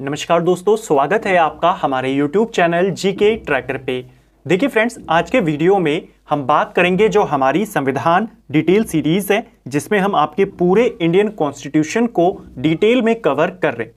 नमस्कार दोस्तों स्वागत है आपका हमारे YouTube चैनल जी के ट्रैकर पे देखिए फ्रेंड्स आज के वीडियो में हम बात करेंगे जो हमारी संविधान डिटेल सीरीज़ है जिसमें हम आपके पूरे इंडियन कॉन्स्टिट्यूशन को डिटेल में कवर कर रहे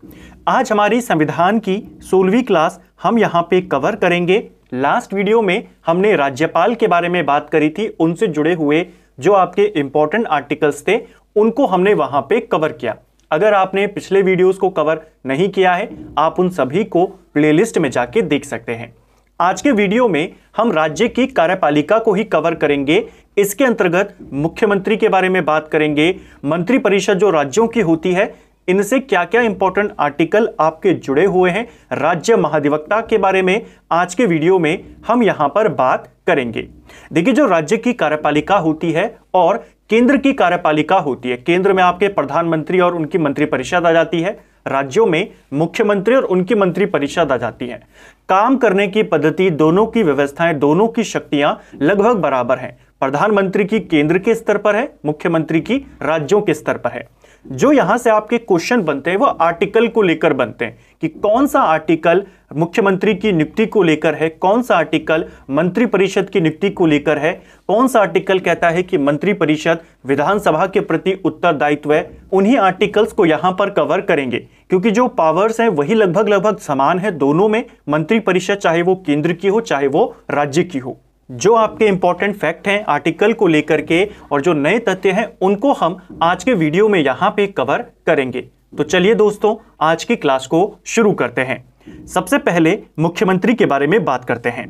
आज हमारी संविधान की सोलहवीं क्लास हम यहाँ पे कवर करेंगे लास्ट वीडियो में हमने राज्यपाल के बारे में बात करी थी उनसे जुड़े हुए जो आपके इम्पोर्टेंट आर्टिकल्स थे उनको हमने वहाँ पे कवर किया अगर आपने पिछले वीडियोस को कवर नहीं किया है आप उन सभी को प्लेलिस्ट में जाके देख सकते हैं आज के वीडियो में हम राज्य की कार्यपालिका को ही कवर करेंगे इसके अंतर्गत मुख्यमंत्री के बारे में बात करेंगे मंत्रिपरिषद जो राज्यों की होती है इनसे क्या क्या इंपॉर्टेंट आर्टिकल आपके जुड़े हुए हैं राज्य महाधिवक्ता के बारे में आज के वीडियो में हम यहां पर बात करेंगे देखिए जो राज्य की कार्यपालिका होती है और केंद्र की कार्यपालिका होती है केंद्र में आपके प्रधानमंत्री और उनकी मंत्रिपरिषद आ जाती है राज्यों में मुख्यमंत्री और उनकी मंत्रिपरिषद आ जाती है काम करने की पद्धति दोनों की व्यवस्थाएं दोनों की शक्तियां लगभग बराबर हैं प्रधानमंत्री की केंद्र के स्तर पर है मुख्यमंत्री की राज्यों के स्तर पर है जो यहां से आपके क्वेश्चन बनते हैं वो आर्टिकल को लेकर बनते हैं कि कौन सा आर्टिकल मुख्यमंत्री की नियुक्ति को लेकर है कौन सा आर्टिकल मंत्रिपरिषद की नियुक्ति को लेकर है कौन सा आर्टिकल कहता है कि मंत्रिपरिषद विधानसभा के प्रति उत्तरदायित्व है उन्हीं आर्टिकल्स को यहां पर कवर करेंगे क्योंकि जो पावर्स हैं वही लगभग लगभग समान है दोनों में मंत्रिपरिषद चाहे वो केंद्र की हो चाहे वो राज्य की हो जो आपके इंपॉर्टेंट फैक्ट हैं आर्टिकल को लेकर के और जो नए तथ्य हैं उनको हम आज के वीडियो में यहाँ पे कवर करेंगे तो चलिए दोस्तों आज की क्लास को शुरू करते हैं सबसे पहले मुख्यमंत्री के बारे में बात करते हैं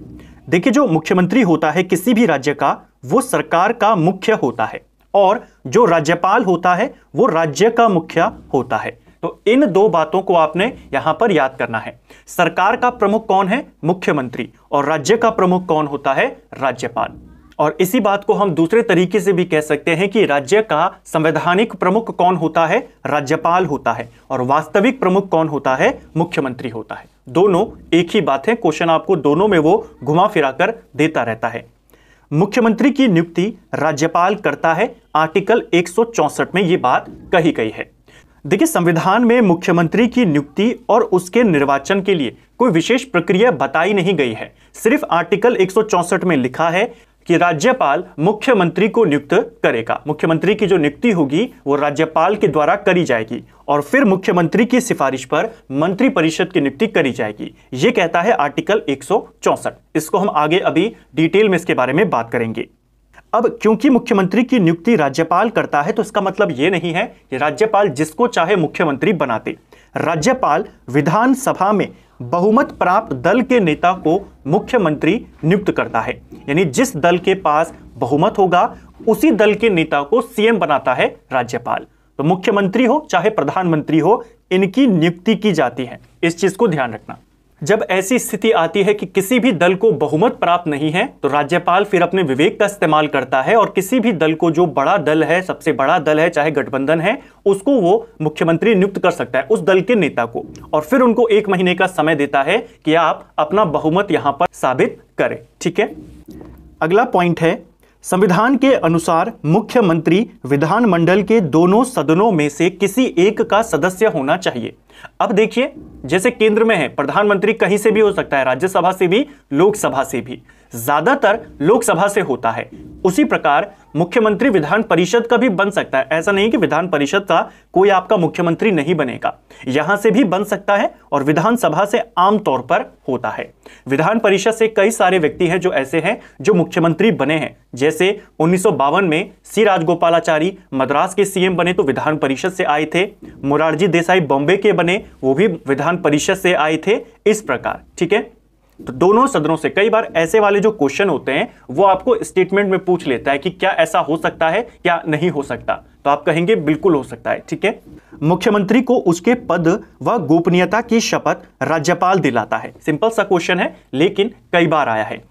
देखिए जो मुख्यमंत्री होता है किसी भी राज्य का वो सरकार का मुख्य होता है और जो राज्यपाल होता है वो राज्य का मुखिया होता है तो इन दो बातों को आपने यहां पर याद करना है सरकार का प्रमुख कौन है मुख्यमंत्री और राज्य का प्रमुख कौन होता है राज्यपाल और इसी बात को हम दूसरे तरीके से भी कह सकते हैं कि राज्य का संवैधानिक प्रमुख कौन होता है राज्यपाल होता है और वास्तविक प्रमुख कौन होता है मुख्यमंत्री होता है दोनों एक ही बात है क्वेश्चन आपको दोनों में वो घुमा फिरा कर देता रहता है मुख्यमंत्री की नियुक्ति राज्यपाल करता है आर्टिकल एक में ये बात कही गई है देखिए संविधान में मुख्यमंत्री की नियुक्ति और उसके निर्वाचन के लिए कोई विशेष प्रक्रिया बताई नहीं गई है सिर्फ आर्टिकल 164 में लिखा है कि राज्यपाल मुख्यमंत्री को नियुक्त करेगा मुख्यमंत्री की जो नियुक्ति होगी वो राज्यपाल के द्वारा करी जाएगी और फिर मुख्यमंत्री की सिफारिश पर मंत्रिपरिषद की नियुक्ति करी जाएगी ये कहता है आर्टिकल एक इसको हम आगे अभी डिटेल में इसके बारे में बात करेंगे अब क्योंकि मुख्यमंत्री की नियुक्ति राज्यपाल करता है तो इसका मतलब ये नहीं है कि राज्यपाल जिसको चाहे मुख्यमंत्री बनाते राज्यपाल विधानसभा में बहुमत प्राप्त दल के नेता को मुख्यमंत्री नियुक्त करता है यानी जिस दल के पास बहुमत होगा उसी दल के नेता को सीएम बनाता है राज्यपाल तो मुख्यमंत्री हो चाहे प्रधानमंत्री हो इनकी नियुक्ति की जाती है इस चीज को ध्यान रखना जब ऐसी स्थिति आती है कि किसी भी दल को बहुमत प्राप्त नहीं है तो राज्यपाल फिर अपने विवेक का इस्तेमाल करता है और किसी भी दल को जो बड़ा दल है सबसे बड़ा दल है चाहे गठबंधन है उसको वो मुख्यमंत्री नियुक्त कर सकता है उस दल के नेता को और फिर उनको एक महीने का समय देता है कि आप अपना बहुमत यहां पर साबित करें ठीक है अगला पॉइंट है संविधान के अनुसार मुख्यमंत्री विधानमंडल के दोनों सदनों में से किसी एक का सदस्य होना चाहिए अब देखिए जैसे केंद्र में है प्रधानमंत्री कहीं से भी हो सकता है राज्यसभा से भी लोकसभा से भी ज्यादातर लोकसभा से होता है उसी प्रकार मुख्यमंत्री विधान परिषद का भी बन सकता है ऐसा नहीं कि विधान परिषद का कोई आपका मुख्यमंत्री नहीं बनेगा यहां से भी बन सकता है और विधानसभा से आम तौर पर होता है विधान परिषद से कई सारे व्यक्ति हैं जो ऐसे हैं जो मुख्यमंत्री बने हैं जैसे उन्नीस में सी राजगोपालाचारी मद्रास के सीएम बने तो विधान परिषद से आए थे मुरारजी देसाई बॉम्बे के बने वो भी विधान परिषद से आए थे इस प्रकार ठीक है तो दोनों सदनों से कई बार ऐसे वाले जो क्वेश्चन होते हैं वो आपको स्टेटमेंट में पूछ लेता है कि क्या ऐसा हो सकता है क्या नहीं हो सकता तो आप कहेंगे बिल्कुल हो सकता है ठीक है मुख्यमंत्री को उसके पद व गोपनीयता की शपथ राज्यपाल दिलाता है सिंपल सा क्वेश्चन है लेकिन कई बार आया है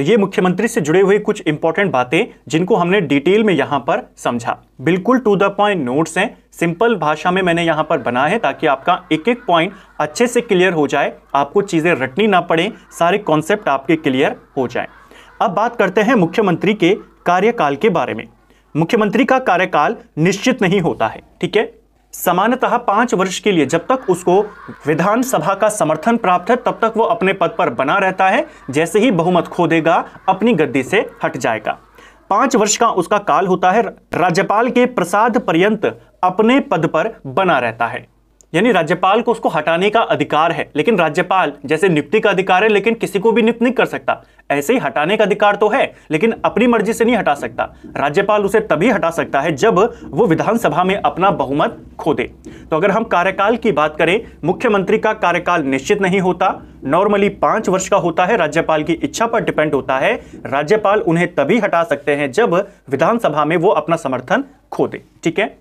तो ये मुख्यमंत्री से जुड़े हुए कुछ इंपॉर्टेंट बातें जिनको हमने डिटेल में यहाँ पर समझा बिल्कुल टू द पॉइंट नोट्स हैं सिंपल भाषा में मैंने यहाँ पर बना है ताकि आपका एक एक पॉइंट अच्छे से क्लियर हो जाए आपको चीज़ें रटनी ना पड़े सारे कॉन्सेप्ट आपके क्लियर हो जाए अब बात करते हैं मुख्यमंत्री के कार्यकाल के बारे में मुख्यमंत्री का कार्यकाल निश्चित नहीं होता है ठीक है सामान्यतः पांच वर्ष के लिए जब तक उसको विधानसभा का समर्थन प्राप्त है तब तक वो अपने पद पर बना रहता है जैसे ही बहुमत खो देगा अपनी गद्दी से हट जाएगा पांच वर्ष का उसका काल होता है राज्यपाल के प्रसाद पर्यंत अपने पद पर बना रहता है यानी राज्यपाल को उसको हटाने का अधिकार है लेकिन राज्यपाल जैसे नियुक्ति का अधिकार है लेकिन किसी को भी नियुक्त नहीं कर सकता ऐसे ही हटाने का अधिकार तो है लेकिन अपनी मर्जी से नहीं हटा सकता राज्यपाल उसे तभी हटा सकता है जब वो विधानसभा में अपना बहुमत खो दे तो अगर हम कार्यकाल की बात करें मुख्यमंत्री का कार्यकाल निश्चित नहीं होता नॉर्मली पांच वर्ष का होता है राज्यपाल की इच्छा पर डिपेंड होता है राज्यपाल उन्हें तभी हटा सकते हैं जब विधानसभा में वो अपना समर्थन खो दे ठीक है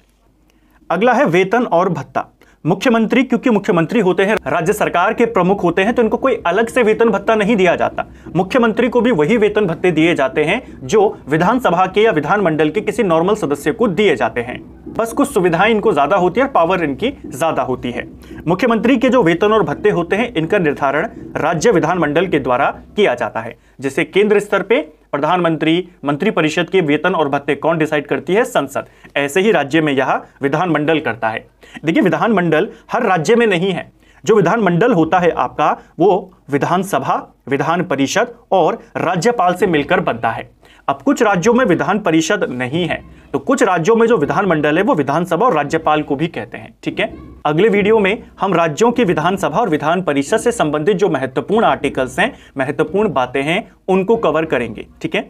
अगला है वेतन और भत्ता मुख्यमंत्री क्योंकि मुख्यमंत्री होते हैं राज्य सरकार के प्रमुख होते हैं तो इनको कोई अलग से वेतन भत्ता नहीं दिया जाता मुख्यमंत्री को भी वही वेतन भत्ते दिए जाते हैं जो विधानसभा के या विधानमंडल के किसी नॉर्मल सदस्य को दिए जाते हैं बस कुछ सुविधाएं इनको ज्यादा होती है और पावर इनकी ज्यादा होती है मुख्यमंत्री के जो वेतन और भत्ते होते हैं इनका निर्धारण राज्य विधानमंडल के द्वारा किया जाता है जिसे केंद्र स्तर पर प्रधानमंत्री मंत्रिपरिषद के वेतन और भत्ते कौन डिसाइड करती है संसद ऐसे ही राज्य में यह विधानमंडल करता है देखिए विधानमंडल हर राज्य में नहीं है जो विधानमंडल होता है आपका वो विधानसभा विधान परिषद और राज्यपाल से मिलकर बनता है अब कुछ राज्यों में विधान परिषद नहीं है तो कुछ राज्यों में जो विधानमंडल है वो विधानसभा और राज्यपाल को भी कहते हैं ठीक है अगले वीडियो में हम राज्यों की विधानसभा और विधान परिषद से संबंधित जो महत्वपूर्ण आर्टिकल्स हैं महत्वपूर्ण बातें हैं उनको कवर करेंगे ठीक है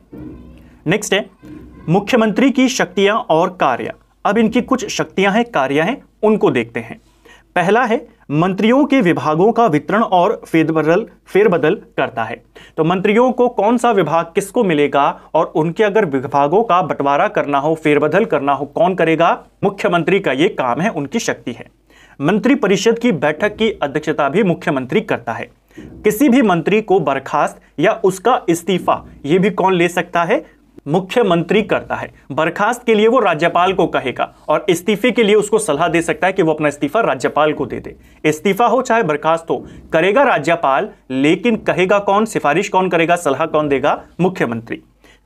नेक्स्ट है मुख्यमंत्री की शक्तियां और कार्य अब इनकी कुछ शक्तियां हैं कार्य हैं उनको देखते हैं पहला है मंत्रियों के विभागों का वितरण और फेरबदल फेरबदल करता है तो मंत्रियों को कौन सा विभाग किसको मिलेगा और उनके अगर विभागों का बंटवारा करना हो फेरबदल करना हो कौन करेगा मुख्यमंत्री का ये काम है उनकी शक्ति है मंत्री परिषद की बैठक की अध्यक्षता भी मुख्यमंत्री करता है किसी भी मंत्री को बर्खास्त या उसका इस्तीफा यह भी कौन ले सकता है मुख्यमंत्री करता है बर्खास्त के लिए वो राज्यपाल को कहेगा और इस्तीफे के लिए उसको सलाह दे सकता है कि वो अपना इस्तीफा राज्यपाल को दे दे इस्तीफा हो चाहे बर्खास्त हो करेगा राज्यपाल लेकिन कहेगा कौन सिफारिश कौन करेगा सलाह कौन देगा मुख्यमंत्री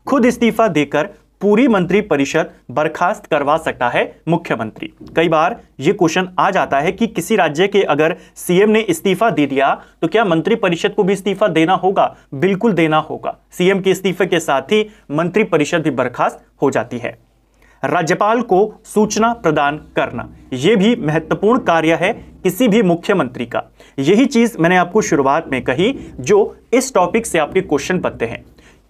खुद इस्तीफा देकर पूरी मंत्रिपरिषद बर्खास्त करवा सकता है मुख्यमंत्री कई बार ये क्वेश्चन आ जाता है कि किसी राज्य के अगर सीएम ने इस्तीफा दे दिया तो क्या मंत्रिपरिषद को भी इस्तीफा देना होगा बिल्कुल देना होगा सीएम के इस्तीफे के साथ ही मंत्रिपरिषद भी बर्खास्त हो जाती है राज्यपाल को सूचना प्रदान करना यह भी महत्वपूर्ण कार्य है किसी भी मुख्यमंत्री का यही चीज मैंने आपको शुरुआत में कही जो इस टॉपिक से आपके क्वेश्चन बनते हैं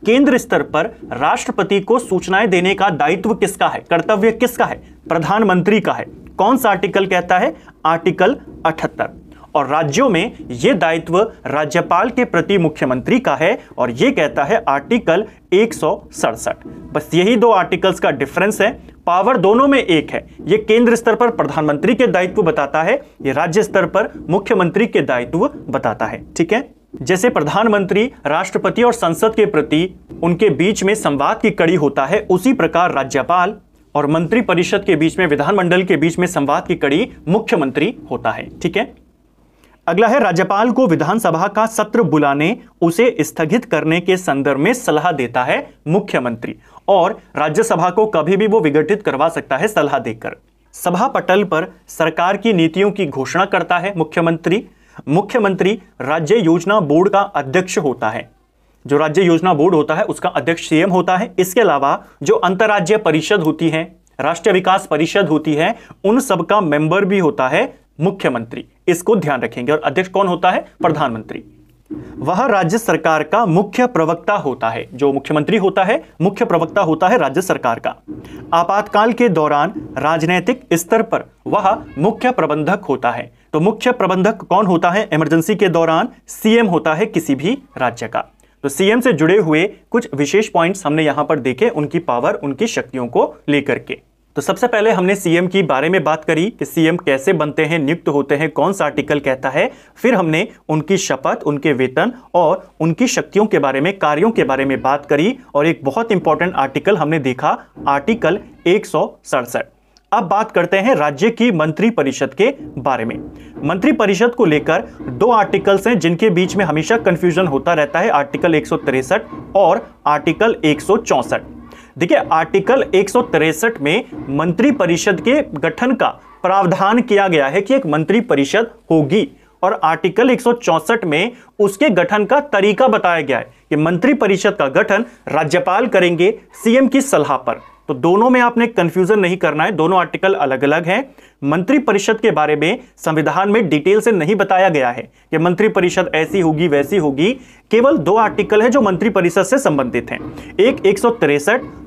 केंद्र स्तर पर राष्ट्रपति को सूचनाएं देने का दायित्व किसका है कर्तव्य किसका है प्रधानमंत्री का है कौन सा आर्टिकल कहता है आर्टिकल अठहत्तर और राज्यों में यह दायित्व राज्यपाल के प्रति मुख्यमंत्री का है और यह कहता है आर्टिकल एक बस यही दो आर्टिकल्स का डिफरेंस है पावर दोनों में एक है यह केंद्र स्तर पर प्रधानमंत्री के दायित्व बताता है यह राज्य स्तर पर मुख्यमंत्री के दायित्व बताता है ठीक है जैसे प्रधानमंत्री राष्ट्रपति और संसद के प्रति उनके बीच में संवाद की कड़ी होता है उसी प्रकार राज्यपाल और मंत्रिपरिषद के बीच में विधानमंडल के बीच में संवाद की कड़ी मुख्यमंत्री होता है ठीक है अगला है राज्यपाल को विधानसभा का सत्र बुलाने उसे स्थगित करने के संदर्भ में सलाह देता है मुख्यमंत्री और राज्यसभा को कभी भी वो विघटित करवा सकता है सलाह देकर सभा पटल पर सरकार की नीतियों की घोषणा करता है मुख्यमंत्री मुख्यमंत्री राज्य योजना बोर्ड का अध्यक्ष होता है जो राज्य योजना बोर्ड होता है उसका अध्यक्ष सीएम होता है इसके अलावा जो अंतर्राज्य परिषद होती है राष्ट्रीय विकास परिषद होती है उन सबका मेंबर भी होता है मुख्यमंत्री इसको ध्यान रखेंगे और अध्यक्ष कौन होता है प्रधानमंत्री वह राज्य सरकार का मुख्य प्रवक्ता होता है जो मुख्यमंत्री होता है मुख्य प्रवक्ता होता है राज्य सरकार का आपातकाल के दौरान राजनैतिक स्तर पर वह मुख्य प्रबंधक होता है तो मुख्य प्रबंधक कौन होता है इमरजेंसी के दौरान सीएम होता है किसी भी राज्य का तो सीएम से जुड़े हुए कुछ विशेष पॉइंट्स हमने यहां पर देखे उनकी पावर उनकी शक्तियों को लेकर के तो सबसे पहले हमने सीएम की बारे में बात करी कि सीएम कैसे बनते हैं नियुक्त होते हैं कौन सा आर्टिकल कहता है फिर हमने उनकी शपथ उनके वेतन और उनकी शक्तियों के बारे में कार्यों के बारे में बात करी और एक बहुत इंपॉर्टेंट आर्टिकल हमने देखा आर्टिकल एक अब बात करते हैं राज्य की मंत्रिपरिषद के बारे में मंत्रिपरिषद को लेकर दो आर्टिकल्स हैं जिनके बीच में हमेशा कंफ्यूजन होता रहता है आर्टिकल एक और आर्टिकल एक देखिए आर्टिकल एक में मंत्रिपरिषद के गठन का प्रावधान किया गया है कि एक मंत्रिपरिषद होगी और आर्टिकल एक में उसके गठन का तरीका बताया गया है कि मंत्रिपरिषद का गठन राज्यपाल करेंगे सीएम की सलाह पर तो दोनों में आपने कंफ्यूजन नहीं करना है दोनों आर्टिकल अलग अलग हैं मंत्रिपरिषद के बारे में संविधान में डिटेल से नहीं बताया गया है कि मंत्रिपरिषद ऐसी होगी वैसी होगी केवल दो आर्टिकल है जो मंत्रिपरिषद से संबंधित हैं एक एक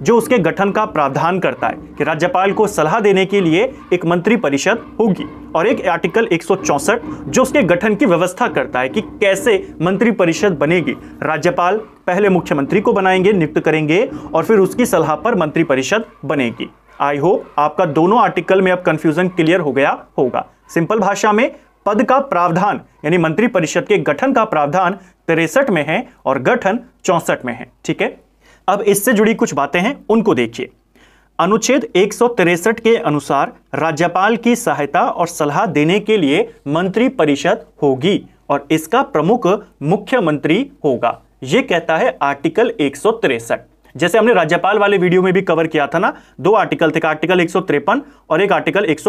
जो उसके गठन का प्रावधान करता है कि राज्यपाल को सलाह देने के लिए एक मंत्रिपरिषद होगी और एक आर्टिकल एक जो उसके गठन की व्यवस्था करता है कि कैसे मंत्रिपरिषद बनेगी राज्यपाल पहले मुख्यमंत्री को बनाएंगे नियुक्त करेंगे और फिर उसकी सलाह पर मंत्रिपरिषद बनेगी आई होप आपका दोनों आर्टिकल में अब कंफ्यूजन क्लियर हो गया होगा सिंपल भाषा में पद का प्रावधान यानी मंत्रिपरिषद के गठन का प्रावधान तिरसठ में है और गठन चौसठ में है ठीक है अब इससे जुड़ी कुछ बातें हैं उनको देखिए अनुच्छेद एक के अनुसार राज्यपाल की सहायता और सलाह देने के लिए मंत्रिपरिषद होगी और इसका प्रमुख मुख्यमंत्री होगा यह कहता है आर्टिकल एक जैसे हमने राज्यपाल वाले वीडियो में भी कवर किया था ना दो आर्टिकल थे आर्टिकल एक और एक आर्टिकल एक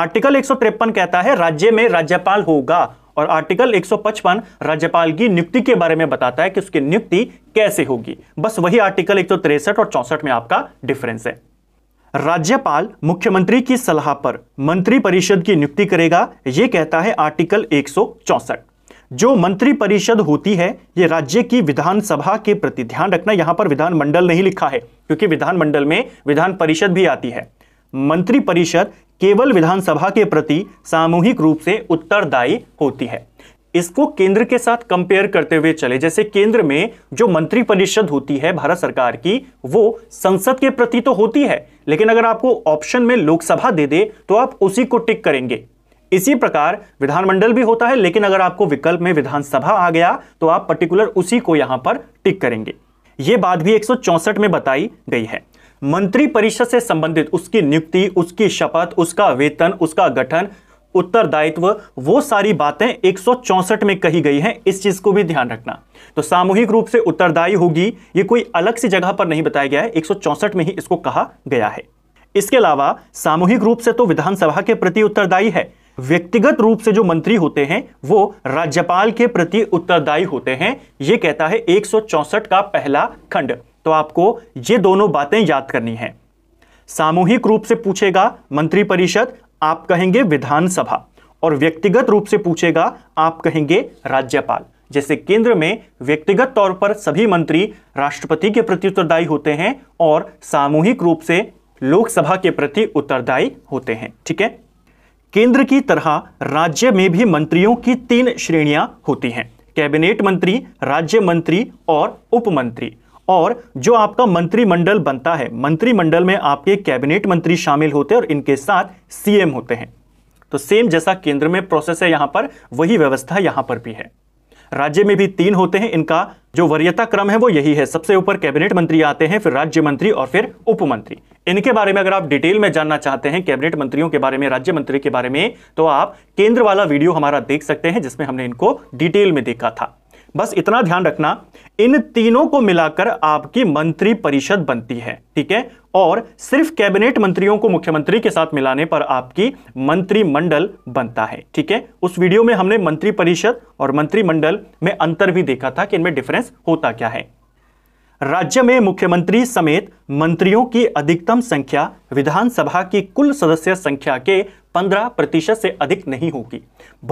आर्टिकल एक कहता है राज्य में राज्यपाल होगा और आर्टिकल 155 राज्यपाल की नियुक्ति के बारे में बताता है कि उसकी नियुक्ति कैसे होगी बस वही आर्टिकल एक और चौसठ में आपका डिफरेंस है राज्यपाल मुख्यमंत्री की सलाह पर मंत्रिपरिषद की नियुक्ति करेगा यह कहता है आर्टिकल एक जो मंत्रिपरिषद होती है ये राज्य की विधानसभा के प्रति ध्यान रखना यहां पर विधानमंडल नहीं लिखा है क्योंकि विधानमंडल में विधान परिषद भी आती है मंत्रिपरिषद केवल विधानसभा के प्रति सामूहिक रूप से उत्तरदायी होती है इसको केंद्र के साथ कंपेयर करते हुए चले जैसे केंद्र में जो मंत्रिपरिषद होती है भारत सरकार की वो संसद के प्रति तो होती है लेकिन अगर आपको ऑप्शन में लोकसभा दे दे तो आप उसी को टिक करेंगे इसी प्रकार विधानमंडल भी होता है लेकिन अगर आपको विकल्प में विधानसभा आ गया तो आप पर्टिकुलर उसी को यहां पर टिक करेंगे यह बात भी एक में बताई गई है मंत्रिपरिषद से संबंधित उसकी नियुक्ति उसकी शपथ उसका वेतन उसका गठन उत्तरदायित्व वो सारी बातें एक में कही गई हैं इस चीज को भी ध्यान रखना तो सामूहिक रूप से उत्तरदायी होगी ये कोई अलग सी जगह पर नहीं बताया गया है एक में ही इसको कहा गया है इसके अलावा सामूहिक रूप से तो विधानसभा के प्रति उत्तरदायी है व्यक्तिगत रूप से जो मंत्री होते हैं वो राज्यपाल के प्रति उत्तरदायी होते हैं ये कहता है एक का पहला खंड तो आपको ये दोनों बातें याद करनी है सामूहिक रूप से पूछेगा मंत्रिपरिषद आप कहेंगे विधानसभा और व्यक्तिगत रूप से पूछेगा आप कहेंगे राज्यपाल जैसे केंद्र में व्यक्तिगत तौर पर सभी मंत्री राष्ट्रपति के प्रति उत्तरदायी होते हैं और सामूहिक रूप से लोकसभा के प्रति उत्तरदायी होते हैं ठीक है केंद्र की तरह राज्य में भी मंत्रियों की तीन श्रेणियां होती हैं कैबिनेट मंत्री राज्य मंत्री और उपमंत्री और जो आपका मंत्रिमंडल बनता है मंत्रिमंडल में आपके कैबिनेट मंत्री शामिल होते हैं और इनके साथ सीएम होते हैं तो सेम जैसा केंद्र में प्रोसेस है यहां पर वही व्यवस्था यहां पर भी है राज्य में भी तीन होते हैं इनका जो वरीयता क्रम है वो यही है सबसे ऊपर कैबिनेट मंत्री आते हैं फिर राज्य मंत्री और फिर उप मंत्री इनके बारे में अगर आप डिटेल में जानना चाहते हैं कैबिनेट मंत्रियों के बारे में राज्य मंत्री के बारे में तो आप केंद्र वाला वीडियो हमारा देख सकते हैं जिसमें हमने इनको डिटेल में देखा था बस इतना ध्यान रखना इन तीनों को मिलाकर आपकी मंत्री परिषद बनती है ठीक है और सिर्फ कैबिनेट मंत्रियों को मुख्यमंत्री के साथ मिलाने पर आपकी मंत्रिमंडल बनता है ठीक है उस वीडियो में हमने मंत्री परिषद और मंत्रिमंडल में अंतर भी देखा था कि इनमें डिफरेंस होता क्या है राज्य में मुख्यमंत्री समेत मंत्रियों की अधिकतम संख्या विधानसभा की कुल सदस्य संख्या के 15 प्रतिशत से अधिक नहीं होगी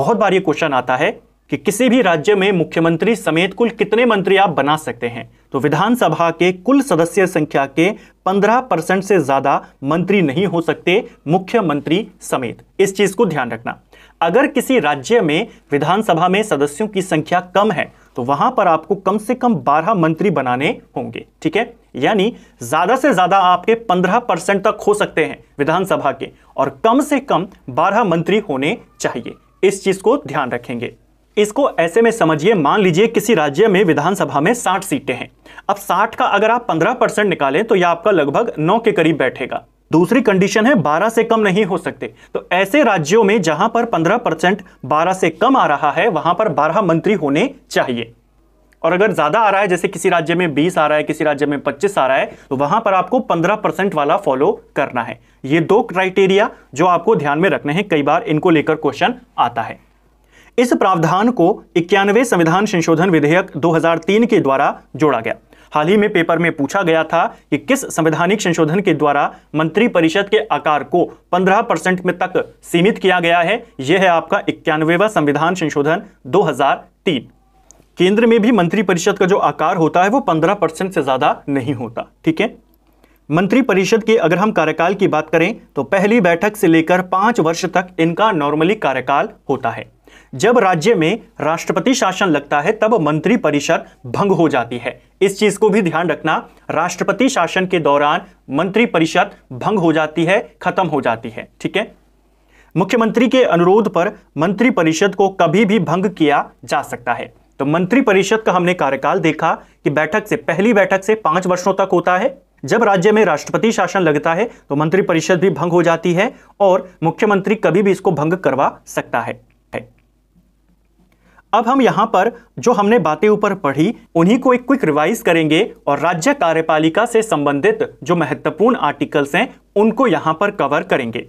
बहुत बार ये क्वेश्चन आता है कि किसी भी राज्य में मुख्यमंत्री समेत कुल कितने मंत्री आप बना सकते हैं तो विधानसभा के कुल सदस्य संख्या के 15 परसेंट से ज्यादा मंत्री नहीं हो सकते मुख्यमंत्री समेत इस चीज को ध्यान रखना अगर किसी राज्य में विधानसभा में सदस्यों की संख्या कम है तो वहां पर आपको कम से कम 12 मंत्री बनाने होंगे ठीक है यानी ज्यादा से ज्यादा आपके 15 परसेंट तक हो सकते हैं विधानसभा के और कम से कम 12 मंत्री होने चाहिए इस चीज को ध्यान रखेंगे इसको ऐसे में समझिए मान लीजिए किसी राज्य में विधानसभा में 60 सीटें हैं अब 60 का अगर आप 15 परसेंट निकालें तो यह आपका लगभग 9 के करीब बैठेगा दूसरी कंडीशन है 12 से कम नहीं हो सकते तो ऐसे राज्यों में जहां पर 15 परसेंट बारह से कम आ रहा है वहां पर बारह मंत्री होने चाहिए और अगर ज़्यादा आ रहा है जैसे किसी राज्य में 20 आ रहा है किसी राज्य में 25 आ रहा है तो वहां पर आपको 15 परसेंट वाला फॉलो करना है ये दो क्राइटेरिया जो आपको ध्यान में रखने हैं कई बार इनको लेकर क्वेश्चन आता है इस प्रावधान को इक्यानवे संविधान संशोधन विधेयक 2003 के द्वारा जोड़ा गया हाल ही में पेपर में पूछा गया था कि किस संवैधानिक संशोधन के द्वारा मंत्रिपरिषद के आकार को 15 परसेंट में तक सीमित किया गया है यह है आपका इक्यानवेवा संविधान संशोधन 2003 केंद्र में भी मंत्रिपरिषद का जो आकार होता है वो 15 परसेंट से ज़्यादा नहीं होता ठीक है मंत्रिपरिषद के अगर हम कार्यकाल की बात करें तो पहली बैठक से लेकर पांच वर्ष तक इनका नॉर्मली कार्यकाल होता है जब राज्य में राष्ट्रपति शासन लगता है तब मंत्रिपरिषद भंग हो जाती है इस चीज को भी ध्यान रखना राष्ट्रपति शासन के दौरान मंत्रिपरिषद भंग हो जाती है खत्म हो जाती है ठीक है मुख्यमंत्री के अनुरोध पर मंत्रिपरिषद को कभी भी भंग किया जा सकता है तो मंत्रिपरिषद का हमने कार्यकाल देखा कि बैठक से पहली बैठक से पांच वर्षों तक होता है जब राज्य में राष्ट्रपति शासन लगता है तो मंत्रिपरिषद भी भंग हो जाती है और मुख्यमंत्री कभी भी इसको भंग करवा सकता है अब हम यहां पर जो हमने बातें ऊपर पढ़ी उन्हीं को एक क्विक रिवाइज करेंगे और राज्य कार्यपालिका से संबंधित जो महत्वपूर्ण आर्टिकल्स हैं उनको यहां पर कवर करेंगे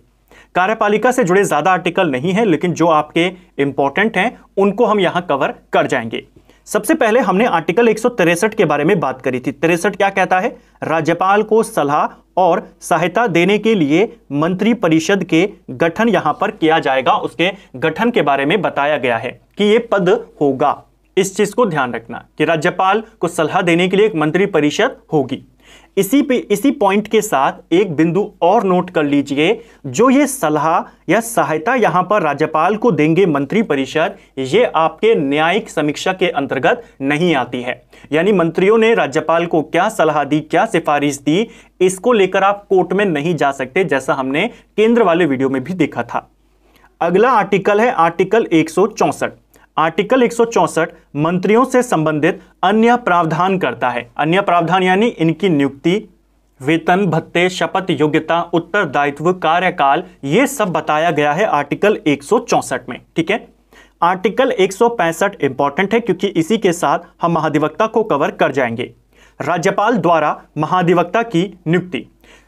कार्यपालिका से जुड़े ज़्यादा आर्टिकल नहीं है लेकिन जो आपके इंपॉर्टेंट हैं उनको हम यहां कवर कर जाएंगे सबसे पहले हमने आर्टिकल एक के बारे में बात करी थी तिरसठ क्या कहता है राज्यपाल को सलाह और सहायता देने के लिए मंत्री परिषद के गठन यहां पर किया जाएगा उसके गठन के बारे में बताया गया है कि यह पद होगा इस चीज को ध्यान रखना कि राज्यपाल को सलाह देने के लिए एक मंत्री परिषद होगी इसी पे इसी पॉइंट के साथ एक बिंदु और नोट कर लीजिए जो ये सलाह या सहायता यहां पर राज्यपाल को देंगे मंत्री परिषद ये आपके न्यायिक समीक्षा के अंतर्गत नहीं आती है यानी मंत्रियों ने राज्यपाल को क्या सलाह दी क्या सिफारिश दी इसको लेकर आप कोर्ट में नहीं जा सकते जैसा हमने केंद्र वाले वीडियो में भी देखा था अगला आर्टिकल है आर्टिकल एक आर्टिकल एक मंत्रियों से संबंधित अन्य प्रावधान करता है अन्य प्रावधान यानी इनकी नियुक्ति वेतन भत्ते शपथ योग्यता उत्तरदायित्व कार्यकाल ये सब बताया गया है आर्टिकल एक में ठीक है आर्टिकल 165 इंपॉर्टेंट है क्योंकि इसी के साथ हम महाधिवक्ता को कवर कर जाएंगे राज्यपाल द्वारा महाधिवक्ता की नियुक्ति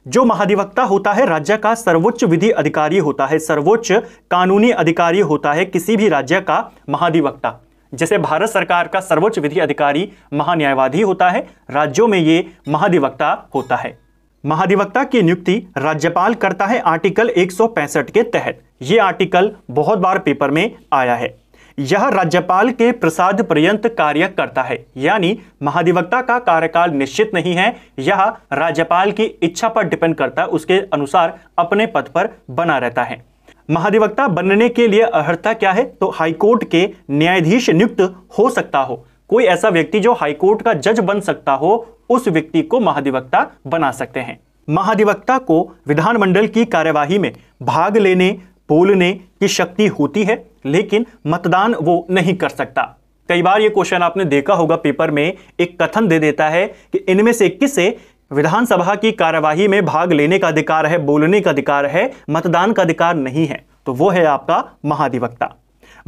जो महाधिवक्ता होता है राज्य का सर्वोच्च विधि अधिकारी होता है सर्वोच्च कानूनी अधिकारी होता है किसी भी राज्य का महाधिवक्ता जैसे भारत सरकार का सर्वोच्च विधि अधिकारी महान्यायवादी होता है राज्यों में ये महाधिवक्ता होता है महाधिवक्ता की नियुक्ति राज्यपाल करता है आर्टिकल 165 के तहत ये आर्टिकल बहुत बार पेपर में आया है यह राज्यपाल के प्रसाद पर्यंत कार्य करता है यानी महाधिवक्ता का कार्यकाल निश्चित नहीं है यह राज्यपाल की इच्छा पर डिपेंड करता है उसके अनुसार अपने पद पर बना रहता है महाधिवक्ता बनने के लिए अर्हता क्या है तो हाईकोर्ट के न्यायाधीश नियुक्त हो सकता हो कोई ऐसा व्यक्ति जो हाईकोर्ट का जज बन सकता हो उस व्यक्ति को महाधिवक्ता बना सकते हैं महाधिवक्ता को विधानमंडल की कार्यवाही में भाग लेने बोलने की शक्ति होती है लेकिन मतदान वो नहीं कर सकता कई बार ये क्वेश्चन आपने देखा होगा पेपर में एक कथन दे देता है कि इनमें से किसे विधानसभा की कार्यवाही में भाग लेने का अधिकार है बोलने का अधिकार है मतदान का अधिकार नहीं है तो वो है आपका महाधिवक्ता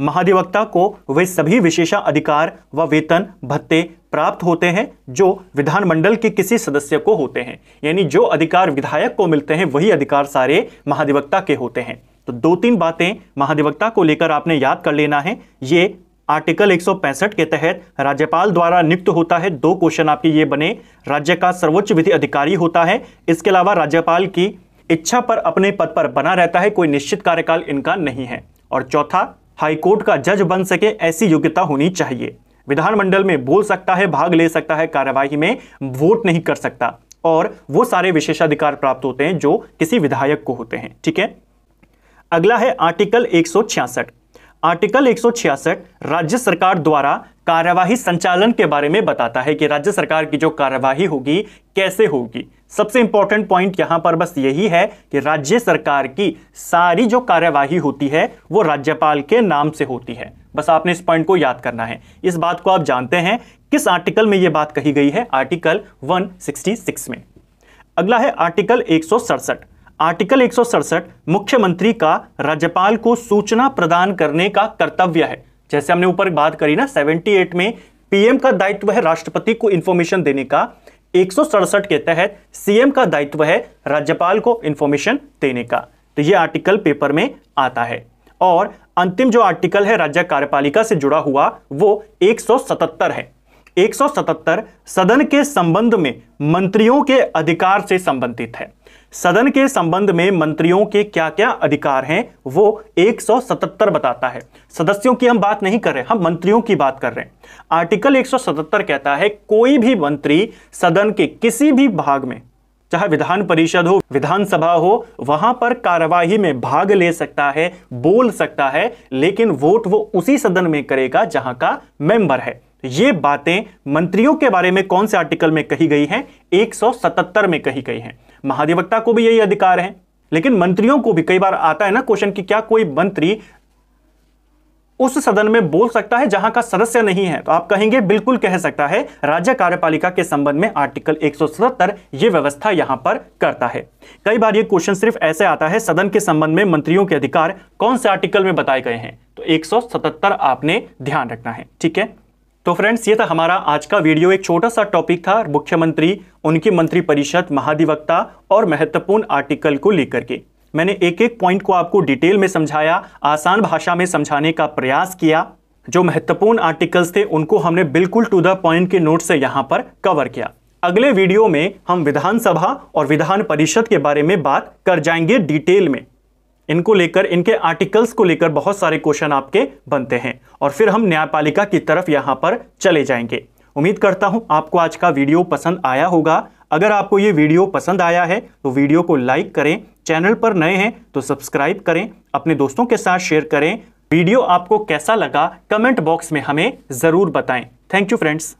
महाधिवक्ता को वे सभी विशेषा अधिकार व वेतन भत्ते प्राप्त होते हैं जो विधानमंडल के किसी सदस्य को होते हैं यानी जो अधिकार विधायक को मिलते हैं वही अधिकार सारे महाधिवक्ता के होते हैं तो दो तीन बातें महाधिवक्ता को लेकर आपने याद कर लेना है ये आर्टिकल 165 के तहत राज्यपाल द्वारा नियुक्त होता है दो क्वेश्चन आपके ये बने राज्य का सर्वोच्च विधि अधिकारी होता है इसके अलावा राज्यपाल की इच्छा पर अपने पद पर बना रहता है कोई निश्चित कार्यकाल इनका नहीं है और चौथा हाईकोर्ट का जज बन सके ऐसी योग्यता होनी चाहिए विधानमंडल में बोल सकता है भाग ले सकता है कार्यवाही में वोट नहीं कर सकता और वो सारे विशेषाधिकार प्राप्त होते हैं जो किसी विधायक को होते हैं ठीक है अगला है आर्टिकल एक आर्टिकल एक राज्य सरकार द्वारा कार्यवाही संचालन के बारे में बताता है कि राज्य सरकार की जो कार्यवाही होगी कैसे होगी सबसे इंपॉर्टेंट पॉइंट यहां पर बस यही है कि राज्य सरकार की सारी जो कार्यवाही होती है वो राज्यपाल के नाम से होती है बस आपने इस पॉइंट को याद करना है इस बात को आप जानते हैं किस आर्टिकल में ये बात कही गई है आर्टिकल वन में अगला है आर्टिकल एक आर्टिकल एक मुख्यमंत्री का राज्यपाल को सूचना प्रदान करने का कर्तव्य है जैसे हमने ऊपर बात करी ना 78 में पीएम का दायित्व है राष्ट्रपति को इंफॉर्मेशन देने का एक के तहत सीएम का दायित्व है राज्यपाल को इंफॉर्मेशन देने का तो ये आर्टिकल पेपर में आता है और अंतिम जो आर्टिकल है राज्य कार्यपालिका से जुड़ा हुआ वो 177 है 177 सदन के संबंध में मंत्रियों के अधिकार से संबंधित है सदन के संबंध में मंत्रियों के क्या क्या अधिकार हैं वो 177 बताता है सदस्यों की हम बात नहीं कर रहे हम मंत्रियों की बात कर रहे हैं आर्टिकल 177 कहता है कोई भी मंत्री सदन के किसी भी भाग में चाहे विधान परिषद हो विधानसभा हो वहां पर कार्यवाही में भाग ले सकता है बोल सकता है लेकिन वोट वो उसी सदन में करेगा जहां का मेंबर है ये बातें मंत्रियों के बारे में कौन से आर्टिकल में कही गई हैं 177 में कही गई हैं महाधिवक्ता को भी यही अधिकार है लेकिन मंत्रियों को भी कई बार आता है ना क्वेश्चन कि क्या कोई मंत्री उस सदन में बोल सकता है जहां का सदस्य नहीं है तो आप कहेंगे बिल्कुल कह सकता है राज्य कार्यपालिका के संबंध में आर्टिकल 177 यह व्यवस्था यहां पर करता है कई बार ये क्वेश्चन सिर्फ ऐसे आता है सदन के संबंध में मंत्रियों के अधिकार कौन से आर्टिकल में बताए गए हैं तो 177 आपने ध्यान रखना है ठीक है तो फ्रेंड्स ये था हमारा आज का वीडियो एक छोटा सा टॉपिक था मुख्यमंत्री उनकी मंत्रिपरिषद महाधिवक्ता और महत्वपूर्ण आर्टिकल को लेकर के मैंने एक एक पॉइंट को आपको डिटेल में समझाया आसान भाषा में समझाने का प्रयास किया जो महत्वपूर्ण आर्टिकल्स थे उनको हमने बिल्कुल टू द पॉइंट के नोट से यहाँ पर कवर किया अगले वीडियो में हम विधानसभा और विधान परिषद के बारे में बात कर जाएंगे डिटेल में इनको लेकर इनके आर्टिकल्स को लेकर बहुत सारे क्वेश्चन आपके बनते हैं और फिर हम न्यायपालिका की तरफ यहाँ पर चले जाएंगे उम्मीद करता हूँ आपको आज का वीडियो पसंद आया होगा अगर आपको ये वीडियो पसंद आया है तो वीडियो को लाइक करें चैनल पर नए हैं तो सब्सक्राइब करें अपने दोस्तों के साथ शेयर करें वीडियो आपको कैसा लगा कमेंट बॉक्स में हमें ज़रूर बताएं थैंक यू फ्रेंड्स